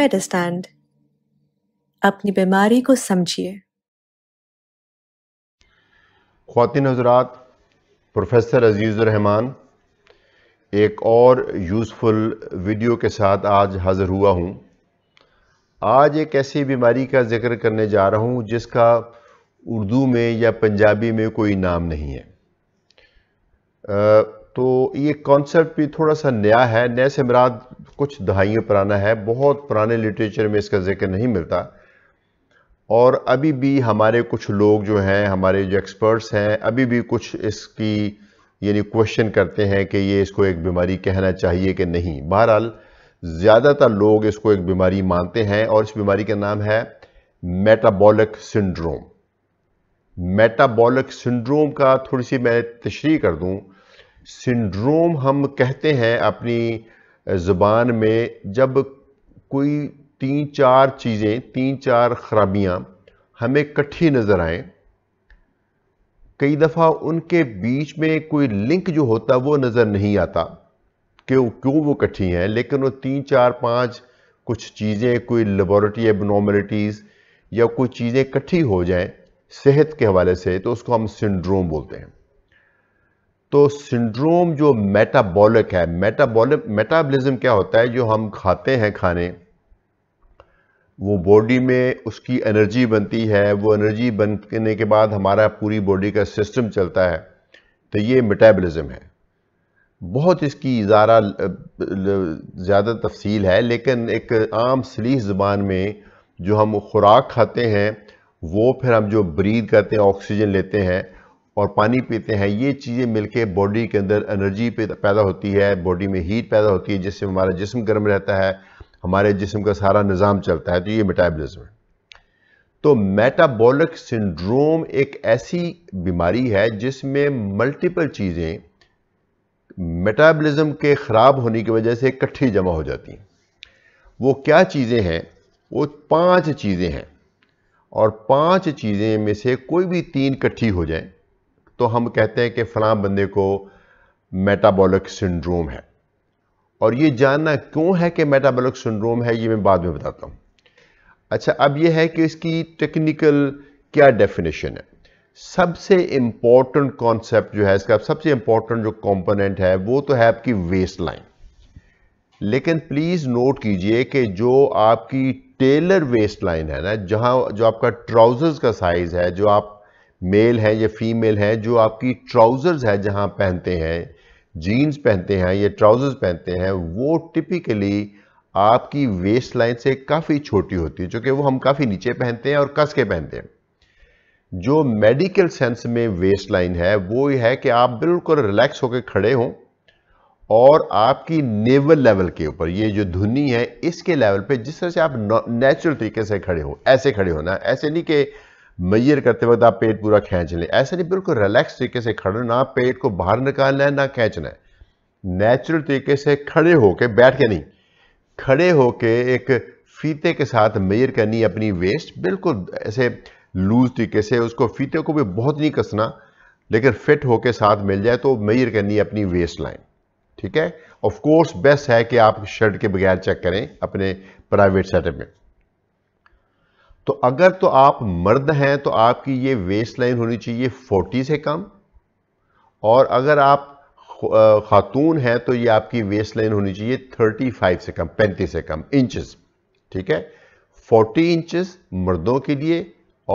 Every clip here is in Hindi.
मेडिस्टैंड अपनी बीमारी को समझिए खातिन हजरात प्रोफेसर अजीज रहमान एक और यूज़फुल वीडियो के साथ आज हाज़िर हुआ हूँ आज एक ऐसी बीमारी का जिक्र करने जा रहा हूँ जिसका उर्दू में या पंजाबी में कोई नाम नहीं है आ, तो ये कॉन्सेप्ट भी थोड़ा सा नया है नए से मराद कुछ दहाइयों पुराना है बहुत पुराने लिटरेचर में इसका जिक्र नहीं मिलता और अभी भी हमारे कुछ लोग जो हैं हमारे जो एक्सपर्ट्स हैं अभी भी कुछ इसकी यानी क्वेश्चन करते हैं कि ये इसको एक बीमारी कहना चाहिए कि नहीं बहरहाल ज़्यादातर लोग इसको एक बीमारी मानते हैं और इस बीमारी का नाम है मेटाबॉलिक सिंड्रोम मेटाबॉलिक सिंड्रोम का थोड़ी सी मैं तशरी कर दूं सिंड्रोम हम कहते हैं अपनी ज़बान में जब कोई तीन चार चीज़ें तीन चार खराबियाँ हमें कट्ठी नज़र आए कई दफ़ा उनके बीच में कोई लिंक जो होता वो नज़र नहीं आता कि क्यों वो कट्ठी हैं लेकिन वो तीन चार पाँच कुछ चीज़ें कोई एब एबनॉर्मलिटीज़ या कोई चीज़ें कट्ठी हो जाएं सेहत के हवाले से तो उसको हम सिंड्रोम बोलते हैं तो सिंड्रोम जो मेटाबॉलिक है मेटाबॉलिक मेटाबॉलिज्म क्या होता है जो हम खाते हैं खाने वो बॉडी में उसकी एनर्जी बनती है वो एनर्जी बनने के बाद हमारा पूरी बॉडी का सिस्टम चलता है तो ये मेटाबॉलिज्म है बहुत इसकी इजारा ज़्यादा तफसील है लेकिन एक आम सलीह ज़बान में जो हम खुराक खाते हैं वो फिर हम जो ब्रीद करते हैं ऑक्सीजन लेते हैं और पानी पीते हैं ये चीज़ें मिलके बॉडी के अंदर एनर्जी पैदा होती है बॉडी में हीट पैदा होती है जिससे हमारा जिसम गर्म रहता है हमारे जिसम का सारा निज़ाम चलता है तो ये मेटाबॉलिज्म है तो मेटाबॉलिक सिंड्रोम एक ऐसी बीमारी है जिसमें मल्टीपल चीज़ें मेटाबॉलिज्म के ख़राब होने की वजह से इकट्ठी जमा हो जाती हैं वो क्या चीज़ें हैं वो पांच चीज़ें हैं और पांच चीज़ें में से कोई भी तीन इकट्ठी हो जाएं तो हम कहते हैं कि फ़लाँ बंदे को मेटाबॉलिक सिंड्रोम है और ये जानना क्यों है कि मेटाबॉलिक सिंड्रोम है ये मैं बाद में बताता हूँ अच्छा अब ये है कि इसकी टेक्निकल क्या डेफिनेशन है सबसे इम्पॉर्टेंट कॉन्सेप्ट जो है इसका सबसे इम्पॉर्टेंट जो कंपोनेंट है वो तो है आपकी वेस्ट लाइन लेकिन प्लीज़ नोट कीजिए कि जो आपकी टेलर वेस्ट लाइन है ना जहाँ जो आपका ट्राउजर्स का साइज़ है जो आप मेल हैं या फीमेल हैं जो आपकी ट्राउज़र्स है जहां पहनते हैं जीन्स पहनते हैं या ट्राउज़र्स पहनते हैं वो टिपिकली आपकी वेस्ट लाइन से काफ़ी छोटी होती है क्योंकि वो हम काफ़ी नीचे पहनते हैं और कस के पहनते हैं जो मेडिकल सेंस में वेस्ट लाइन है वो ये है कि आप बिल्कुल रिलैक्स होकर खड़े हों और आपकी नेवल लेवल के ऊपर ये जो धुनी है इसके लेवल पे जिस तरह से आप नेचुरल तरीके से खड़े हो ऐसे खड़े होना ऐसे नहीं कि मैयर करते वक्त आप पेट पूरा खींच लें ऐसे नहीं बिल्कुल रिलैक्स तरीके से खड़े ना पेट को बाहर निकालना है ना खींचना है नेचुरल तरीके से खड़े होके बैठ के नहीं खड़े होके एक फीते के साथ मैयर करनी अपनी वेस्ट बिल्कुल ऐसे लूज तरीके से उसको फीते को भी बहुत नहीं कसना लेकिन फिट होके साथ मिल जाए तो मैयर करनी अपनी वेस्ट लाइन ठीक है ऑफ कोर्स बेस्ट है कि आप शर्ट के बगैर चेक करें अपने प्राइवेट सेटअप में तो अगर तो आप मर्द हैं तो आपकी ये वेस्ट लाइन होनी चाहिए 40 से कम और अगर आप खातून हैं तो ये आपकी वेस्ट लाइन होनी चाहिए 35 से कम 35 से कम इंचेस ठीक है 40 इंचेस मर्दों के लिए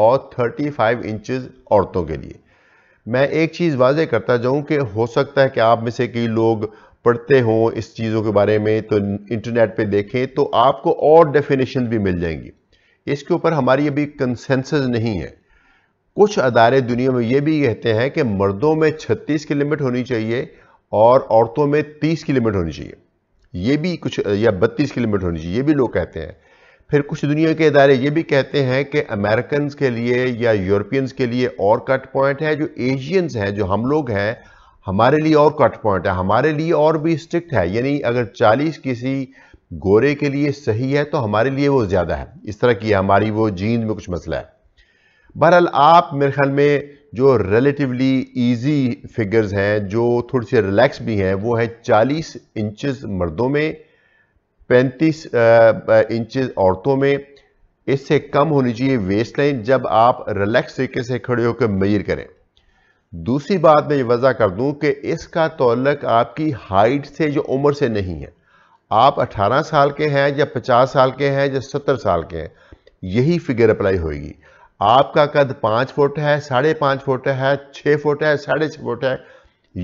और 35 इंचेस औरतों के लिए मैं एक चीज़ वाजह करता जाऊं कि हो सकता है कि आप में से कई लोग पढ़ते हों इस चीज़ों के बारे में तो इंटरनेट पे देखें तो आपको और डेफिनेशन भी मिल जाएंगी इसके ऊपर हमारी अभी कंसेंसस नहीं है कुछ अदारे दुनिया में ये भी कहते हैं कि मर्दों में 36 की लिमिट होनी चाहिए और औरतों में 30 की लिमिट होनी चाहिए ये भी कुछ या 32 की लिमिट होनी चाहिए ये भी लोग कहते हैं फिर कुछ दुनिया के इदारे ये भी कहते हैं कि अमेरिकन के लिए या यूरोपियंस के लिए और कट पॉइंट है जो एशियंस हैं जो हम लोग हैं हमारे लिए और कट पॉइंट है हमारे लिए और भी स्ट्रिक्ट है यानी अगर 40 किसी गोरे के लिए सही है तो हमारे लिए वो ज़्यादा है इस तरह की हमारी वो जीन में कुछ मसला है बहरहाल आप मेरे ख्याल में जो रिलेटिवली इजी फिगर्स हैं जो थोड़ी सी रिलैक्स भी हैं वो है 40 इंचेस मर्दों में 35 इंचेस औरतों में इससे कम होनी चाहिए वेस्ट लाइन जब आप रिलैक्स तरीके से खड़े होकर मयर करें दूसरी बात मैं ये वजह कर दूं कि इसका तल्लक आपकी हाइट से जो उम्र से नहीं है आप 18 साल के हैं या 50 साल के हैं या 70 साल के हैं यही फिगर अप्लाई होगी आपका कद पाँच फुट है साढ़े पाँच फुट है छः फुट है साढ़े छः फुट है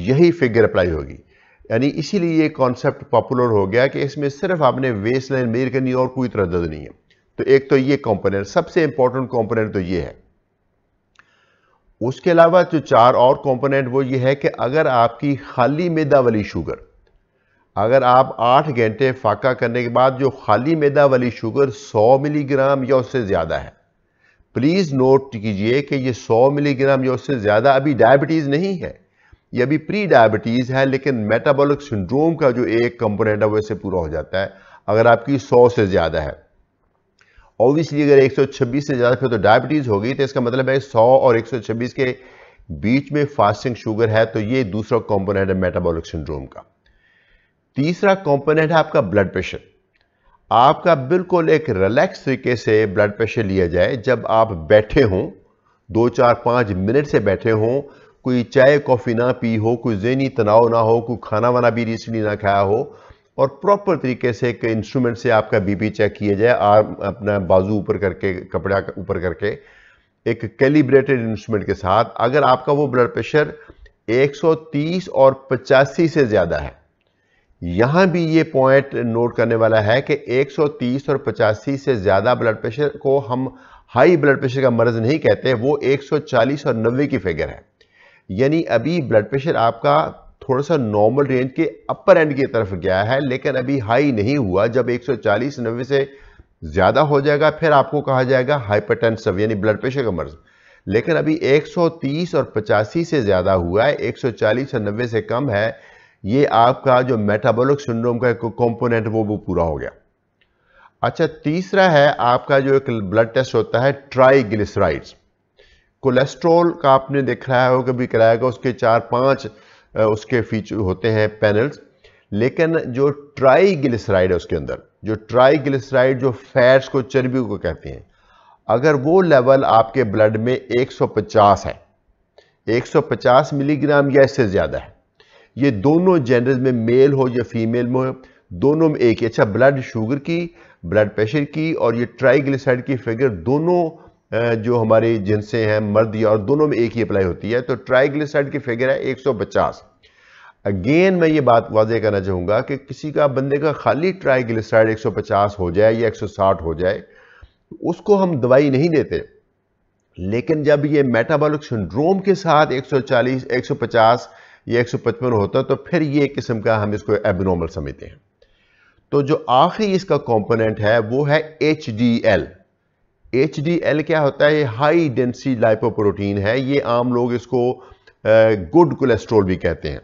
यही फिगर अप्लाई होगी यानी इसीलिए ये कॉन्सेप्ट पॉपुलर हो गया कि इसमें सिर्फ आपने वेस्ट लाइन मेर करनी और कोई तरह दर्द नहीं है तो एक तो ये कॉम्पोनेंट सबसे इंपॉर्टेंट कॉम्पोनेंट तो ये है उसके अलावा जो चार और कॉम्पोनेंट वो ये है कि अगर आपकी खाली मैदा वाली शुगर अगर आप आठ घंटे फाका करने के बाद जो खाली मैदा वाली शुगर 100 मिलीग्राम या उससे ज़्यादा है प्लीज़ नोट कीजिए कि ये 100 मिलीग्राम या उससे ज़्यादा अभी डायबिटीज़ नहीं है ये अभी प्री डायबिटीज़ है लेकिन मेटाबॉलिक सिंड्रोम का जो एक कंपोनेंट है वो इससे पूरा हो जाता है अगर आपकी 100 से ज़्यादा है ऑब्वियसली अगर एक से ज़्यादा फिर तो डायबिटीज़ होगी तो इसका मतलब है सौ और एक के बीच में फास्टिंग शुगर है तो ये दूसरा कॉम्पोनेंट है मेटाबॉलिक सिंड्रोम का तीसरा कंपोनेंट है आपका ब्लड प्रेशर आपका बिल्कुल एक रिलैक्स तरीके से ब्लड प्रेशर लिया जाए जब आप बैठे हों दो चार पाँच मिनट से बैठे हों कोई चाय कॉफ़ी ना पी हो कोई जहनी तनाव ना हो कोई खाना वाना भी रिसेंटली ना खाया हो और प्रॉपर तरीके से एक इंस्ट्रूमेंट से आपका बीपी चेक किया जाए आर्म अपना बाजू ऊपर करके कपड़ा ऊपर करके एक कैलिब्रेटेड इंस्ट्रूमेंट के साथ अगर आपका वो ब्लड प्रेशर 130 और पचासी से ज़्यादा है यहां भी ये पॉइंट नोट करने वाला है कि 130 और पचासी से ज़्यादा ब्लड प्रेशर को हम हाई ब्लड प्रेशर का मर्ज नहीं कहते वो 140 और 90 की फिगर है यानी अभी ब्लड प्रेशर आपका थोड़ा सा नॉर्मल रेंज के अपर एंड की तरफ गया है लेकिन अभी हाई नहीं हुआ जब 140 90 से ज़्यादा हो जाएगा फिर आपको कहा जाएगा हाइपरटेंसिव यानी ब्लड प्रेशर का मर्ज लेकिन अभी 130 और 85 से ज़्यादा हुआ है 140 और नब्बे से कम है ये आपका जो मेटाबॉलिक सिंड्रोम का एक कॉम्पोनेंट वो वो पूरा हो गया अच्छा तीसरा है आपका जो एक ब्लड टेस्ट होता है ट्राइग्लिसराइड्स कोलेस्ट्रोल का आपने देख रहा है कभी कराया होगा उसके चार पांच उसके फीचर होते हैं पैनल्स लेकिन जो ट्राइग्लिसराइड है उसके अंदर जो ट्राइग्लिसराइड जो फैट्स को चर्बी को कहते हैं अगर वो लेवल आपके ब्लड में 150 है 150 मिलीग्राम या इससे ज़्यादा है ये दोनों जेंडर में मेल हो या फीमेल में हो दोनों में एक ही अच्छा ब्लड शुगर की ब्लड प्रेशर की और ये ट्राइग्लिसराइड की फिगर दोनों जो हमारे जिनसे हैं मर्द या और दोनों में एक ही अप्लाई होती है तो ट्राइग्लिसराइड की फिगर है 150 अगेन मैं ये बात वाजह करना चाहूँगा कि किसी का बंदे का खाली ट्राइग्लिसराइड 150 हो जाए या 160 हो जाए उसको हम दवाई नहीं देते लेकिन जब ये मेटाबॉलिक सिंड्रोम के साथ एक सौ ये 155 होता तो फिर ये किस्म का हम इसको एबनॉर्मल समझते हैं तो जो आखिरी इसका कंपोनेंट है वो है H D L H D L क्या होता है ये हाई डेंसिटी लाइपोप्रोटीन है ये आम लोग इसको गुड कोलेस्ट्रोल भी कहते हैं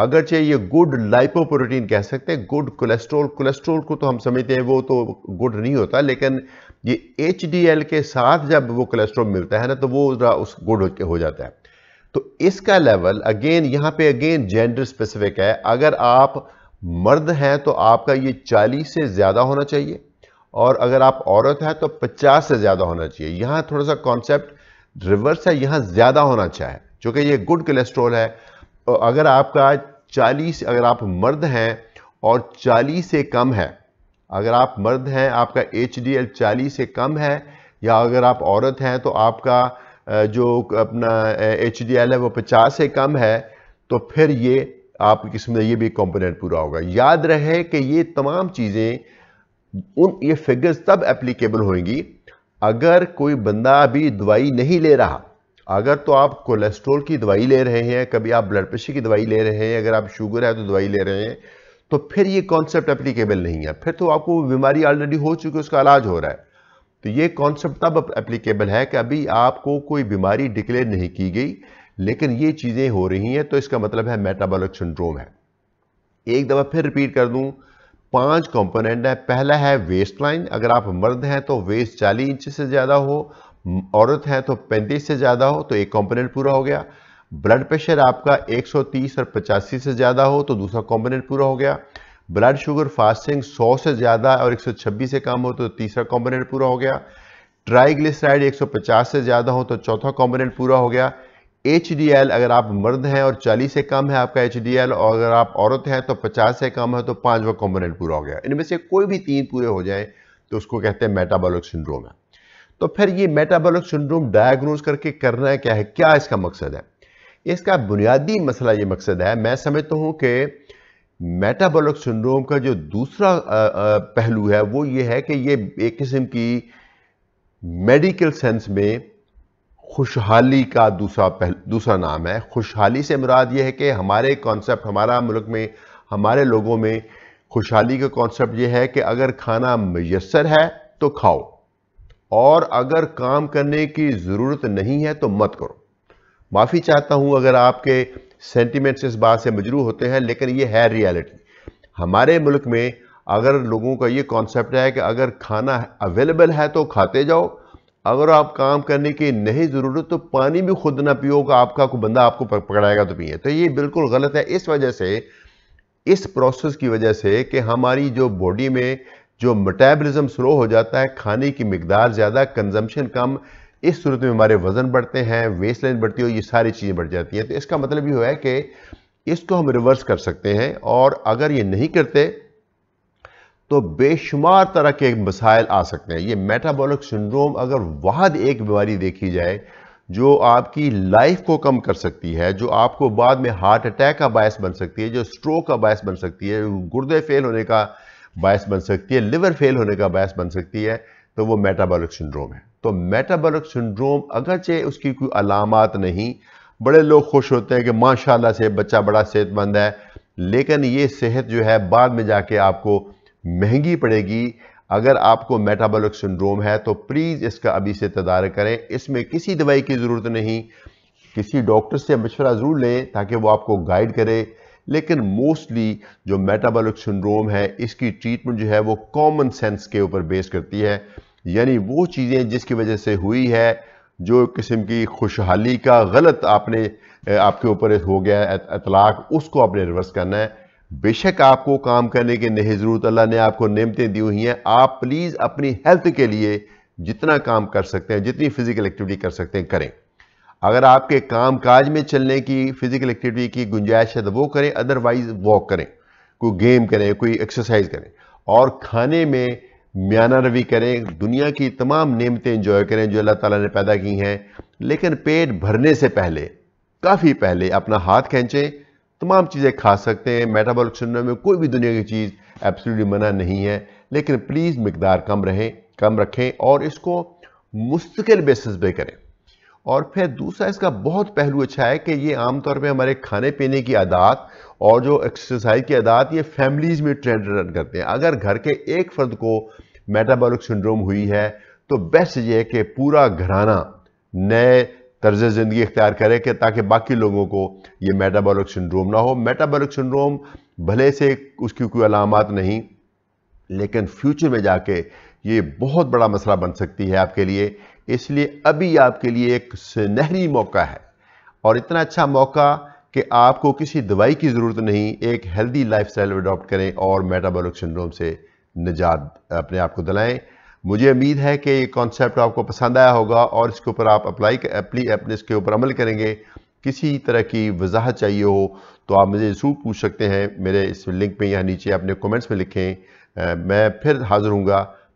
अगरचे ये गुड लाइपोप्रोटीन कह सकते हैं गुड कोलेस्ट्रोल कोलेस्ट्रोल को तो हम समझते हैं वो तो गुड नहीं होता लेकिन ये एच के साथ जब वो कोलेस्ट्रोल मिलता है ना तो वो उस गुड हो जाता है तो इसका लेवल अगेन यहां पे अगेन जेंडर स्पेसिफिक है अगर आप मर्द हैं तो आपका ये 40 से ज़्यादा होना चाहिए और अगर आप औरत हैं तो 50 से ज़्यादा होना चाहिए यहां थोड़ा सा कॉन्सेप्ट रिवर्स है यहां ज़्यादा होना चाहिए जो कि ये गुड कोलेस्ट्रोल है तो अगर आपका 40 अगर आप मर्द हैं और 40 से कम है अगर आप मर्द हैं आपका एच डी एल चालीस से कम है या अगर आप औरत हैं तो आपका जो अपना एच है वो पचास से कम है तो फिर ये किस्म में ये भी कंपोनेंट पूरा होगा याद रहे कि ये तमाम चीज़ें उन ये फिगर्स तब एप्लीकेबल होंगी अगर कोई बंदा अभी दवाई नहीं ले रहा अगर तो आप कोलेस्ट्रोल की दवाई ले रहे हैं कभी आप ब्लड प्रेशर की दवाई ले रहे हैं अगर आप शुगर है तो दवाई ले रहे हैं तो फिर ये कॉन्सेप्ट एप्लीकेबल नहीं है फिर तो आपको बीमारी ऑलरेडी हो चुकी है उसका इलाज हो रहा है तो ये कॉन्सेप्ट तब एप्लीकेबल है कि अभी आपको कोई बीमारी डिक्लेयर नहीं की गई लेकिन ये चीज़ें हो रही हैं तो इसका मतलब है मेटाबॉलिक सिंड्रोम है एक दफ़ा फिर रिपीट कर दूं पांच कंपोनेंट है पहला है वेस्ट लाइन अगर आप मर्द हैं तो वेस्ट 40 इंच से ज़्यादा हो औरत है तो 35 से ज़्यादा हो तो एक कंपोनेंट पूरा हो गया ब्लड प्रेशर आपका 130 और 85 से ज़्यादा हो तो दूसरा कंपोनेंट पूरा हो गया ब्लड शुगर फास्टिंग 100 से ज़्यादा और 126 से कम हो तो तीसरा कॉम्पोनेंट पूरा हो गया ट्राइग्लिसराइड 150 से ज़्यादा हो तो चौथा कॉम्पोनेंट पूरा हो गया एच अगर आप मर्द हैं और 40 से कम है आपका एच और अगर आप औरत हैं तो 50 से कम है तो पांचवा कॉम्पोनेंट पूरा हो गया इनमें से कोई भी तीन पूरे हो जाए तो उसको कहते हैं मेटाबॉलिक सिंड्रोम है तो फिर ये मेटाबॉलिक सिंड्रोम डायग्नोज करके करना है क्या है क्या इसका मकसद है इसका बुनियादी मसला ये मकसद है मैं समझता हूँ कि मेटाबॉलिक सिंड्रोम का जो दूसरा पहलू है वो ये है कि ये एक किस्म की मेडिकल सेंस में खुशहाली का दूसरा पहलू दूसरा नाम है खुशहाली से मुराद ये है कि हमारे कॉन्सेप्ट हमारा मुल्क में हमारे लोगों में खुशहाली का कॉन्सेप्ट ये है कि अगर खाना मैसर है तो खाओ और अगर काम करने की ज़रूरत नहीं है तो मत करो माफ़ी चाहता हूँ अगर आपके सेंटिमेंट्स इस बात से मजरू होते हैं लेकिन ये है रियलिटी हमारे मुल्क में अगर लोगों का ये कॉन्सेप्ट है कि अगर खाना अवेलेबल है तो खाते जाओ अगर आप काम करने की नहीं ज़रूरत तो पानी भी खुद ना पियो का आपका कोई बंदा आपको पकड़ाएगा तो पिए तो ये बिल्कुल गलत है इस वजह से इस प्रोसेस की वजह से कि हमारी जो बॉडी में जो मेटाबॉलिज्म स्लो हो जाता है खाने की मकदार ज़्यादा कंजम्पशन कम इस सूरत में हमारे वजन बढ़ते हैं वेस्ट लाइन बढ़ती हो ये सारी चीज़ें बढ़ जाती हैं तो इसका मतलब ये हुआ है कि इसको हम रिवर्स कर सकते हैं और अगर ये नहीं करते तो बेशुमार तरह के मसाइल आ सकते हैं ये मेटाबॉलिक सिंड्रोम अगर वाद एक बीमारी देखी जाए जो आपकी लाइफ को कम कर सकती है जो आपको बाद में हार्ट अटैक का बायस बन सकती है जो स्ट्रोक का बायस बन सकती है गुर्दे फेल होने का बायस बन सकती है लिवर फेल होने का बायस बन सकती है तो वो मेटाबॉलिक सिंड्रोम है तो मेटाबॉलिक सिंड्रोम अगरचे उसकी कोई अलामत नहीं बड़े लोग खुश होते हैं कि माशाल्लाह से बच्चा बड़ा सेहतमंद है लेकिन ये सेहत जो है बाद में जाके आपको महंगी पड़ेगी अगर आपको मेटाबॉलिक सिंड्रोम है तो प्लीज़ इसका अभी से तदार करें इसमें किसी दवाई की ज़रूरत नहीं किसी डॉक्टर से मशवरा ज़रूर लें ताकि वो आपको गाइड करे लेकिन मोस्टली जो मेटाबॉलिक सिंड्रोम है इसकी ट्रीटमेंट जो है वो कॉमन सेंस के ऊपर बेस करती है यानी वो चीज़ें जिसकी वजह से हुई है जो किस्म की खुशहाली का गलत आपने आपके ऊपर हो गया है अतलाक उसको आपने रिवर्स करना है बेशक आपको काम करने की नहीं ज़रूरत अल्लाह ने आपको नियमतें दी हुई हैं आप प्लीज़ अपनी हेल्थ के लिए जितना काम कर सकते हैं जितनी फिज़िकल एक्टिविटी कर सकते हैं करें अगर आपके काम काज में चलने की फिज़िकल एक्टिविटी की गुंजाइश है तो वो करें अदरवाइज़ वॉक करें कोई गेम करें कोई एक्सरसाइज करें और खाने में म्याना रवी करें दुनिया की तमाम नियमतें इंजॉय करें जो अल्लाह ताला ने पैदा की हैं लेकिन पेट भरने से पहले काफ़ी पहले अपना हाथ खींचें तमाम चीज़ें खा सकते हैं मेटाबॉलिक सुनने में कोई भी दुनिया की चीज़ एब्सोल्युटली मना नहीं है लेकिन प्लीज़ मकदार कम रहें कम रखें और इसको मुस्तकिल बेसिस पे करें और फिर दूसरा इसका बहुत पहलू अच्छा है कि ये आमतौर पर हमारे खाने पीने की आदात और जो एक्सरसाइज के अदात ये फैमिलीज़ में ट्रेंड रन करते हैं अगर घर के एक फ़र्द को मेटाबॉलिक सिंड्रोम हुई है तो बेस्ट ये है कि पूरा घराना नए तर्ज ज़िंदगी इख्तियार करे कि ताकि बाकी लोगों को ये मेटाबॉलिक सिंड्रोम ना हो मेटाबॉलिक सिंड्रोम भले से उसकी कोई अलामत नहीं लेकिन फ्यूचर में जाके ये बहुत बड़ा मसला बन सकती है आपके लिए इसलिए अभी आपके लिए एक सुनहरी मौका है और इतना अच्छा मौका कि आपको किसी दवाई की ज़रूरत नहीं एक हेल्दी लाइफ स्टाइल अडॉप्ट करें और मेटाबॉलिक सिंड्रोम से निजात अपने आप को दिलाएं मुझे उम्मीद है कि ये कॉन्सेप्ट आपको पसंद आया होगा और इसके ऊपर आप अप्लाई अपनी अपने इसके ऊपर अमल करेंगे किसी तरह की वजाहत चाहिए हो तो आप मुझे ज़रूर पूछ सकते हैं मेरे इस लिंक में यहाँ नीचे अपने कमेंट्स में लिखें मैं फिर हाज़िर हूँ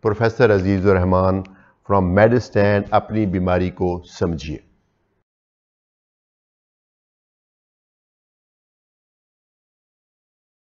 प्रोफेसर अजीज़ुररहमान फ्रॉम मेडिस्टैंड अपनी बीमारी को समझिए